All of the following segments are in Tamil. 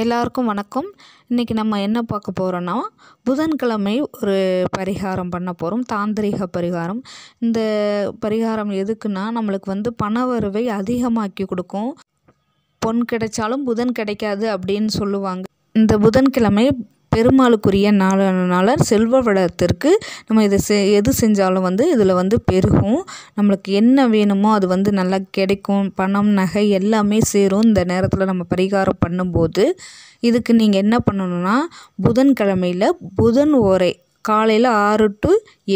எல்லாருக்கும் வணக்கம் இன்றைக்கி நம்ம என்ன பார்க்க போகிறோன்னா புதன்கிழமை ஒரு பரிகாரம் பண்ண போகிறோம் தாந்திரிக பரிகாரம் இந்த பரிகாரம் எதுக்குன்னா நம்மளுக்கு வந்து பணவரவை அதிகமாக்கி கொடுக்கும் பொன் கிடைச்சாலும் புதன் கிடைக்காது அப்படின்னு சொல்லுவாங்க இந்த புதன்கிழமை பெருமாளுக்குரிய நாளானனால செல்வ வளத்திற்கு நம்ம இதை செ எது செஞ்சாலும் வந்து இதில் வந்து பெருகும் நம்மளுக்கு என்ன வேணுமோ அது வந்து நல்லா கிடைக்கும் பணம் நகை எல்லாமே சேரும் இந்த நேரத்தில் நம்ம பரிகாரம் பண்ணும்போது இதுக்கு நீங்கள் என்ன பண்ணணும்னா புதன்கிழமையில் புதன் ஓரை காலையில் ஆறு டு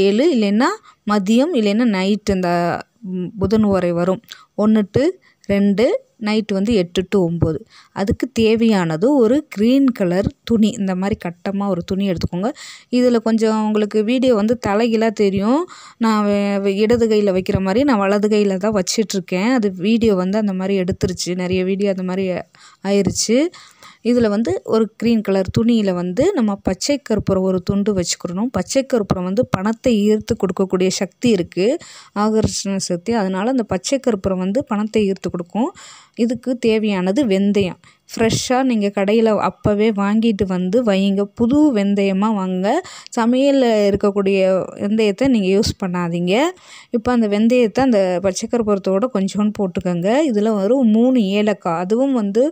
ஏழு இல்லைன்னா மதியம் இல்லைன்னா நைட்டு இந்த புதன் ஓரை வரும் ஒன்று டு ரெண்டு நைட்டு வந்து எட்டு டு ஒம்பது அதுக்கு தேவையானது ஒரு க்ரீன் கலர் துணி இந்த மாதிரி கட்டமாக ஒரு துணி எடுத்துக்கோங்க இதில் கொஞ்சம் உங்களுக்கு வீடியோ வந்து தலைகளாக தெரியும் நான் இடது கையில் வைக்கிற மாதிரி நான் வலது கையில் தான் வச்சிட்ருக்கேன் அது வீடியோ வந்து அந்த மாதிரி எடுத்துருச்சு நிறைய வீடியோ அந்த மாதிரி ஆயிடுச்சு இதில் வந்து ஒரு க்ரீன் கலர் துணியில் வந்து நம்ம பச்சை கற்பூரம் ஒரு துண்டு வச்சுக்கிறணும் பச்சை கருப்புறம் வந்து பணத்தை ஈர்த்து கொடுக்கக்கூடிய சக்தி இருக்குது ஆகர்ஷண சக்தி அதனால் அந்த பச்சை கருப்புறம் வந்து பணத்தை ஈர்த்து கொடுக்கும் இதுக்கு தேவையானது வெந்தயம் ஃப்ரெஷ்ஷாக நீங்கள் கடையில் அப்போவே வாங்கிட்டு வந்து வையுங்க புது வெந்தயமாக வாங்க சமையலில் இருக்கக்கூடிய வெந்தயத்தை நீங்கள் யூஸ் பண்ணாதீங்க இப்போ அந்த வெந்தயத்தை அந்த பச்சைக்கருப்பூரத்தோடு கொஞ்சோண்டு போட்டுக்கோங்க இதில் ஒரு மூணு ஏலக்காய் அதுவும் வந்து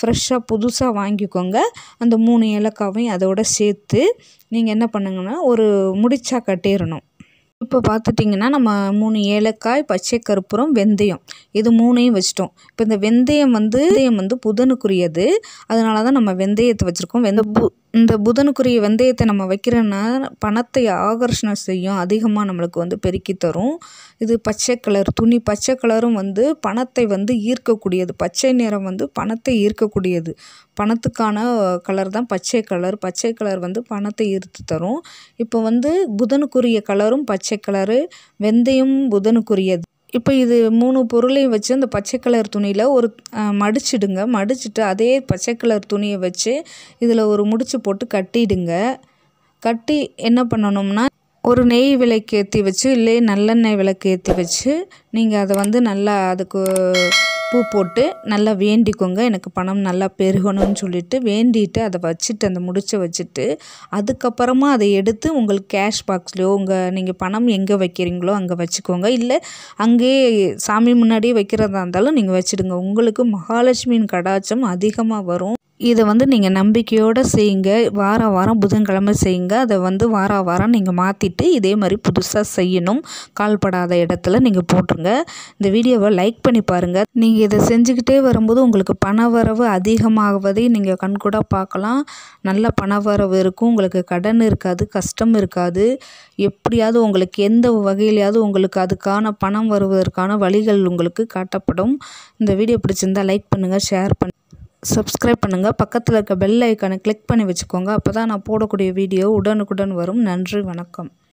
ஃப்ரெஷ்ஷாக புதுசாக வாங்கிக்கோங்க அந்த மூணு ஏலக்காவையும் அதோட சேர்த்து நீங்கள் என்ன பண்ணுங்கன்னா ஒரு முடிச்சாக கட்டிடணும் இப்போ பார்த்துட்டிங்கன்னா நம்ம மூணு ஏலக்காய் பச்சை கற்பூரம் வெந்தயம் இது மூணையும் வச்சிட்டோம் இப்போ இந்த வெந்தயம் வந்து வெந்தயம் வந்து புதனுக்குரியது அதனால தான் நம்ம வெந்தயத்தை வச்சுருக்கோம் வெந்த பு இந்த புதனுக்குரிய வெந்தயத்தை நம்ம வைக்கிறோன்னா பணத்தை ஆகர்ஷணம் செய்யும் அதிகமாக நம்மளுக்கு வந்து பெருக்கி தரும் இது பச்சை கலர் துணி பச்சை கலரும் வந்து பணத்தை வந்து ஈர்க்கக்கூடியது பச்சை நிறம் வந்து பணத்தை ஈர்க்கக்கூடியது பணத்துக்கான கலர் தான் பச்சை கலர் பச்சை கலர் வந்து பணத்தை ஈர்த்து தரும் இப்போ வந்து புதனுக்குரிய கலரும் பச்சை பச்சை கலரு வெந்தயம் புதனுக்குரியது இப்போ இது மூணு பொருளையும் வச்சு அந்த பச்சை கலர் துணியில் ஒரு மடிச்சிடுங்க மடிச்சுட்டு அதே பச்சை கலர் துணியை வச்சு இதில் ஒரு முடிச்சு போட்டு கட்டிடுங்க கட்டி என்ன பண்ணணும்னா ஒரு நெய் விளக்கு ஏற்றி வச்சு இல்லை நல்லெண்ணெய் விளக்கு ஏற்றி வச்சு நீங்கள் அதை வந்து நல்லா அதுக்கு பூ போட்டு நல்லா வேண்டிக்கோங்க எனக்கு பணம் நல்லா பெருகணும்னு சொல்லிட்டு வேண்டிட்டு அதை வச்சுட்டு அந்த முடிச்ச வச்சுட்டு அதுக்கப்புறமா அதை எடுத்து உங்களுக்கு கேஷ் பாக்ஸ்லையோ உங்கள் நீங்கள் பணம் எங்கே வைக்கிறீங்களோ அங்கே வச்சுக்கோங்க இல்லை அங்கேயே சாமி முன்னாடியே வைக்கிறதா இருந்தாலும் நீங்கள் வச்சுடுங்க உங்களுக்கு மகாலட்சுமியின் கடாச்சம் அதிகமாக வரும் இதை வந்து நீங்கள் நம்பிக்கையோடு செய்யுங்க வார வாரம் புதன்கிழமை செய்யுங்க அதை வந்து வார வாரம் நீங்கள் மாற்றிட்டு இதே மாதிரி புதுசாக செய்யணும் கால்படாத இடத்துல நீங்கள் போட்டுருங்க இந்த வீடியோவை லைக் பண்ணி பாருங்கள் நீங்கள் இதை செஞ்சுக்கிட்டே வரும்போது உங்களுக்கு பண வரவு அதிகமாகுவதை நீங்கள் கண்கூட பார்க்கலாம் நல்ல பண வரவு இருக்கும் உங்களுக்கு கடன் இருக்காது கஷ்டம் இருக்காது எப்படியாவது உங்களுக்கு எந்த வகையிலையாவது உங்களுக்கு அதுக்கான பணம் வருவதற்கான வழிகள் உங்களுக்கு காட்டப்படும் இந்த வீடியோ பிடிச்சிருந்தால் லைக் பண்ணுங்கள் ஷேர் பண்ணுங்கள் சப்ஸ்கிரைப் பண்ணுங்கள் பக்கத்தில் இருக்க பெல் ஐக்கானை கிளிக் பண்ணி வச்சுக்கோங்க அப்போ தான் நான் போடக்கூடிய வீடியோ உடனுக்குடன் வரும் நன்றி வணக்கம்